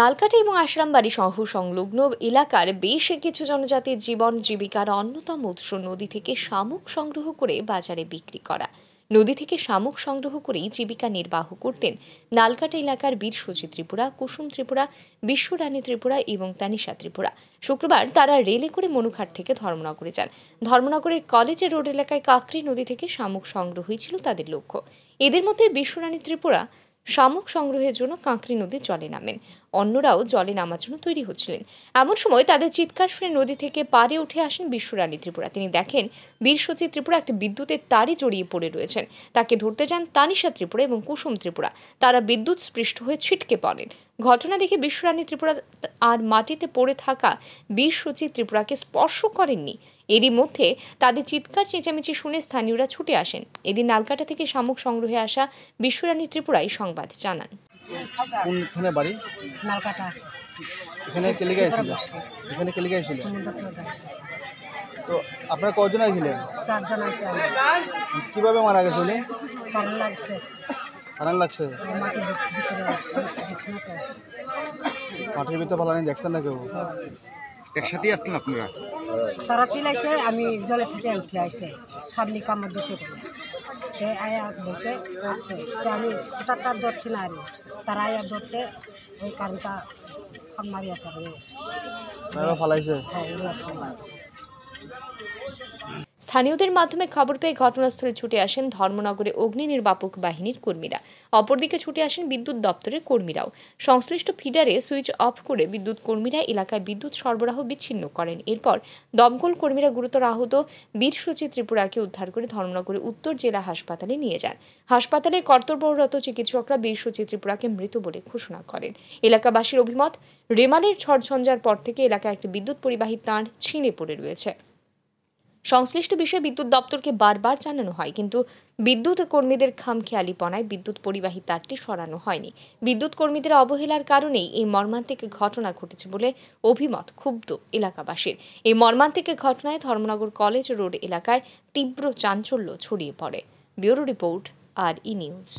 নালকাটি এবং আশ্রামবাড়ি সহ সংলগ্ন এলাকার বেশ কিছু জনজাতির জীবন জীবিকার অন্যতম উৎস নদী থেকে শামুক সংগ্রহ করে বাজারে বিক্রি করা নদী থেকে শামুক সংগ্রহ করেই জীবিকা নির্বাহ করতেন নালকাটা এলাকার বীর সুচি ত্রিপুরা কুসুম ত্রিপুরা বিশ্বরানী ত্রিপুরা এবং তানিশা ত্রিপুরা শুক্রবার তারা রেলে করে মনুঘাট থেকে ধর্মনগরে যান ধর্মনগরের কলেজের রোড এলাকায় কাকরি নদী থেকে শামুক সংগ্রহই ছিল তাদের লক্ষ্য এদের মধ্যে বিশ্বরানী ত্রিপুরা শামুক সংগ্রহের জন্য কাঁকরি নদীর জলে নামেন অন্যরাও জলে নামার জন্য তৈরি হচ্ছিলেন এমন সময় তাদের চিৎকার শুনে নদী থেকে পারে উঠে আসেন বিশ্বরানী ত্রিপুরা তিনি দেখেন বীরসচী ত্রিপুরা একটি বিদ্যুতের তারই জড়িয়ে পড়ে রয়েছেন তাকে ধরতে যান তানিশা ত্রিপুরা এবং কুসুম ত্রিপুরা তারা বিদ্যুৎ স্পৃষ্ট হয়ে ছিটকে পড়েন ঘটনা দেখে বিশ্বরানী ত্রিপুরা আর মাটিতে পড়ে থাকা বীরসচী ত্রিপুরাকে স্পর্শ করেননি এরই মধ্যে তাদের চিৎকার চেঁচামেচি শুনে স্থানীয়রা ছুটে আসেন এদিন নালকাটা থেকে শামুক সংগ্রহে আসা বিশ্বরানী ত্রিপুরাই সংবাদ জানান কোনখানে বাড়ি নালকাটা এখানে কেলিকা এসেছিল এখানে কেলিকা এসেছিল তো আপনারা কজন আইছিলেন চারজন আছে কিভাবে মারা কারণ লাগছে কারণ লাগছে মাটির ভিতরে দেখছেন না কেউ একসাথেই আসলেন আপনারা তারা চিলাইছে আমি জলে থেকে উঠে আইছে সামনে কামড় দিছে সে আয়া দেখছে করছে তো আমি ওটা তার ধরছি না আরে তার আয়া ধরছে ওই কারেন্টটা ফান মারিয়া তারপরে ফালাইছে হ্যাঁ স্থানীয়দের মাধ্যমে খবর পেয়ে ঘটনাস্থলে ছুটে আসেন ধর্মনগরে অগ্নি নির্বাপক বাহিনীর কর্মীরা অপরদিকে ছুটে আসেন বিদ্যুৎ দপ্তরের কর্মীরাও সংশ্লিষ্ট ফিডারে সুইচ অফ করে বিদ্যুৎ কর্মীরা এলাকায় বিদ্যুৎ সরবরাহ বিচ্ছিন্ন করেন এরপর দমকল কর্মীরা গুরুতর আহত বীর সুচি ত্রিপুরাকে উদ্ধার করে ধর্মনগরে উত্তর জেলা হাসপাতালে নিয়ে যান হাসপাতালের কর্তব্যরত চিকিৎসকরা বীর সুচি ত্রিপুরাকে মৃত বলে ঘোষণা করেন এলাকাবাসীর অভিমত রেমালের ছড়ঝঞ্ঝার পর থেকে এলাকায় একটি বিদ্যুৎ পরিবাহী তাঁর ছিঁড়ে পড়ে রয়েছে সংশ্লিষ্ট বিষয়ে বিদ্যুৎ দপ্তরকে বারবার জানানো হয় কিন্তু বিদ্যুৎ কর্মীদের খামখেয়ালিপনায় বিদ্যুৎ পরিবাহী তারটি সরানো হয়নি বিদ্যুৎ কর্মীদের অবহেলার কারণেই এই মর্মান্তিক ঘটনা ঘটেছে বলে অভিমত ক্ষুব্ধ এলাকাবাসীর এই মর্মান্তিক ঘটনায় ধর্মনগর কলেজ রোড এলাকায় তীব্র চাঞ্চল্য ছড়িয়ে পড়ে bureau report R E news